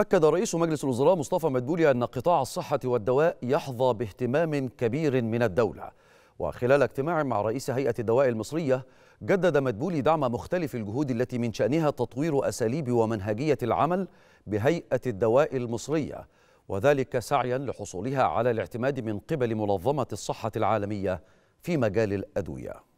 أكد رئيس مجلس الوزراء مصطفى مدبولي أن قطاع الصحة والدواء يحظى باهتمام كبير من الدولة وخلال اجتماع مع رئيس هيئة الدواء المصرية جدد مدبولي دعم مختلف الجهود التي من شأنها تطوير أساليب ومنهجية العمل بهيئة الدواء المصرية وذلك سعيا لحصولها على الاعتماد من قبل منظمة الصحة العالمية في مجال الأدوية